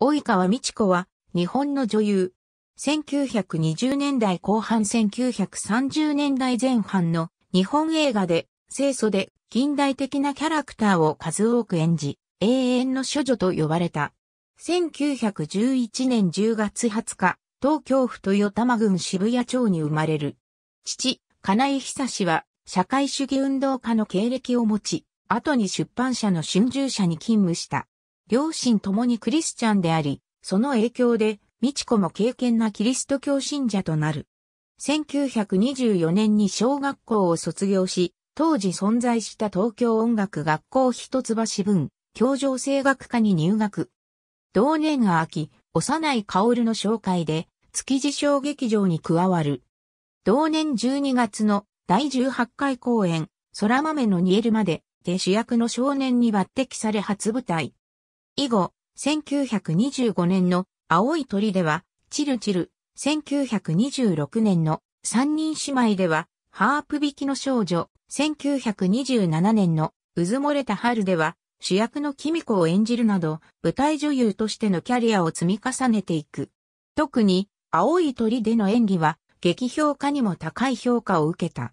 及川美智子は、日本の女優。1920年代後半1930年代前半の日本映画で、清楚で近代的なキャラクターを数多く演じ、永遠の処女と呼ばれた。1911年10月20日、東京府豊玉郡渋谷町に生まれる。父、金井久氏は、社会主義運動家の経歴を持ち、後に出版社の春秋社に勤務した。両親ともにクリスチャンであり、その影響で、美智子も敬虔なキリスト教信者となる。1924年に小学校を卒業し、当時存在した東京音楽学校一橋分、教場声楽科に入学。同年が秋、幼い薫の紹介で、築地小劇場に加わる。同年12月の第18回公演、空豆の煮えるまでで主役の少年に抜擢され初舞台、以後、1925年の青い鳥では、チルチル、1926年の三人姉妹では、ハープ引きの少女、1927年のうずもれた春では、主役のキミコを演じるなど、舞台女優としてのキャリアを積み重ねていく。特に、青い鳥での演技は、劇評価にも高い評価を受けた。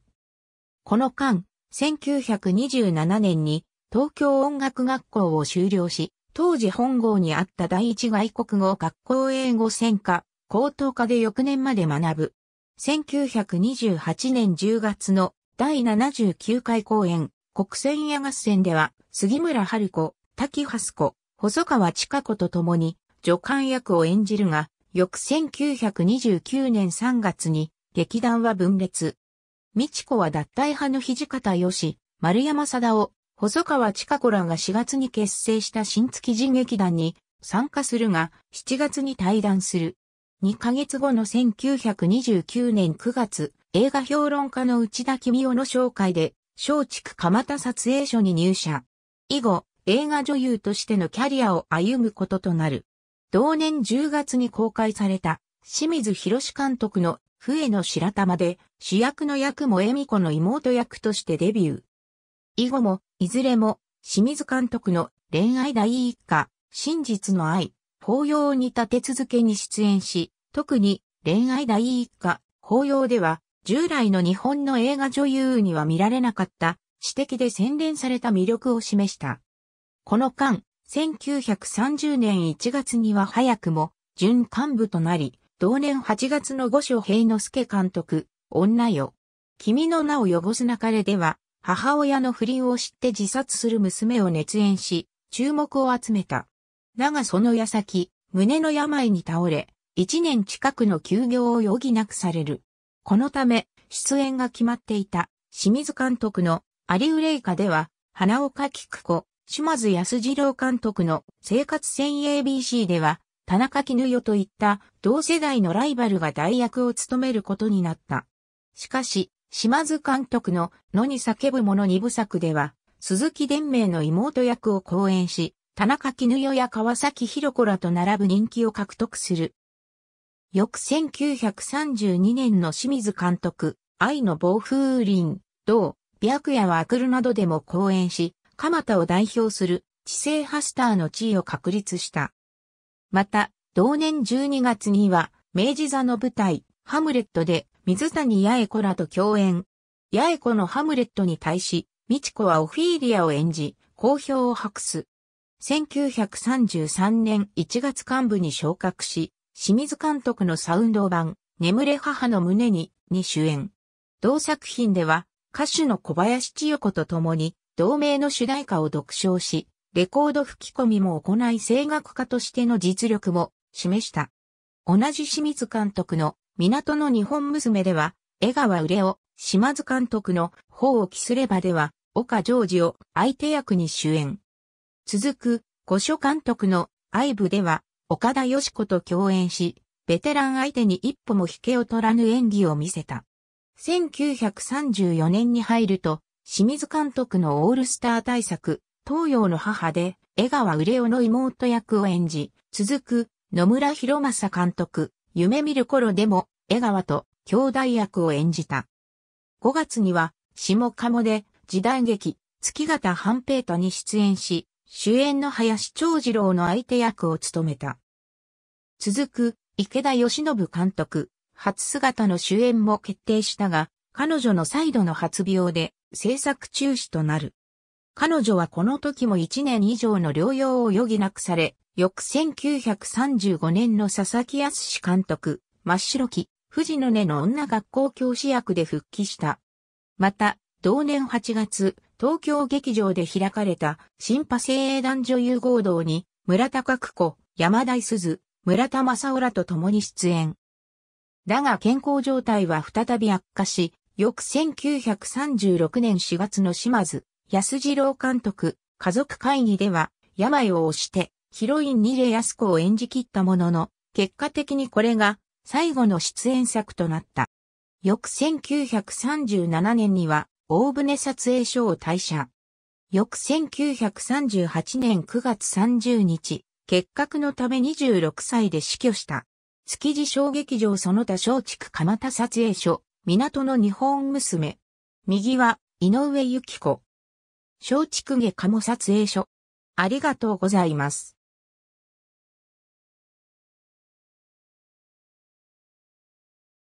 この間、1927年に東京音楽学校を修了し、当時本郷にあった第一外国語学校英語専科、高等科で翌年まで学ぶ。1928年10月の第79回公演、国選屋合戦では、杉村春子、滝蓮子、細川千佳子と共に、助監役を演じるが、翌1929年3月に、劇団は分裂。美智子は脱退派の土方義、丸山貞夫、細川千佳子らが4月に結成した新築人劇団に参加するが、7月に退団する。2ヶ月後の1929年9月、映画評論家の内田君夫の紹介で、松竹蒲田撮影所に入社。以後、映画女優としてのキャリアを歩むこととなる。同年10月に公開された、清水博監督の笛の白玉で、主役の役も恵美子の妹役としてデビュー。以後も、いずれも、清水監督の恋愛第一課、真実の愛、法要に立て続けに出演し、特に恋愛第一課、法要では、従来の日本の映画女優には見られなかった、私的で洗練された魅力を示した。この間、1930年1月には早くも、準幹部となり、同年8月の五所平之助監督、女よ。君の名を汚すなかれでは、母親の不倫を知って自殺する娘を熱演し、注目を集めた。だがその矢先、胸の病に倒れ、一年近くの休業を余儀なくされる。このため、出演が決まっていた、清水監督のアリウレイカでは、花岡菊子、島津安二郎監督の生活戦 ABC では、田中絹代といった同世代のライバルが代役を務めることになった。しかし、島津監督の野に叫ぶ者二部作では、鈴木伝明の妹役を講演し、田中絹代や川崎博子らと並ぶ人気を獲得する。翌1932年の清水監督、愛の暴風林、同、白夜はクるなどでも講演し、蒲田を代表する知性ハスターの地位を確立した。また、同年12月には、明治座の舞台、ハムレットで水谷八重子らと共演。八重子のハムレットに対し、美智子はオフィーリアを演じ、好評を博す。1933年1月幹部に昇格し、清水監督のサウンド版、眠れ母の胸に、に主演。同作品では、歌手の小林千代子と共に、同名の主題歌を独唱し、レコード吹き込みも行い声楽家としての実力も示した。同じ清水監督の港の日本娘では、江川売れを、島津監督の方を期すればでは、岡ジョージを相手役に主演。続く、古書監督の愛部では、岡田よし子と共演し、ベテラン相手に一歩も引けを取らぬ演技を見せた。1934年に入ると、清水監督のオールスター大作、東洋の母で、江川売れおの妹役を演じ、続く、野村博正監督、夢見る頃でも、江川と兄弟役を演じた。5月には、下鴨で時代劇、月形半平太に出演し、主演の林長次郎の相手役を務めた。続く、池田義信監督、初姿の主演も決定したが、彼女の再度の発病で制作中止となる。彼女はこの時も1年以上の療養を余儀なくされ、翌1935年の佐々木康監督、真っ白き、藤の根の女学校教師役で復帰した。また、同年8月、東京劇場で開かれた新派精鋭団女優合同に、村田角子、山田鈴、村田正夫らと共に出演。だが健康状態は再び悪化し、翌1936年4月の島津、安次郎監督、家族会議では、病を押して、ヒロインニレ安子を演じ切ったものの、結果的にこれが最後の出演作となった。翌1937年には、大船撮影所を退社。翌1938年9月30日、結核のため26歳で死去した。築地小劇場その他松竹蒲田撮影所、港の日本娘。右は、井上幸子。松竹下鴨撮影所。ありがとうございます。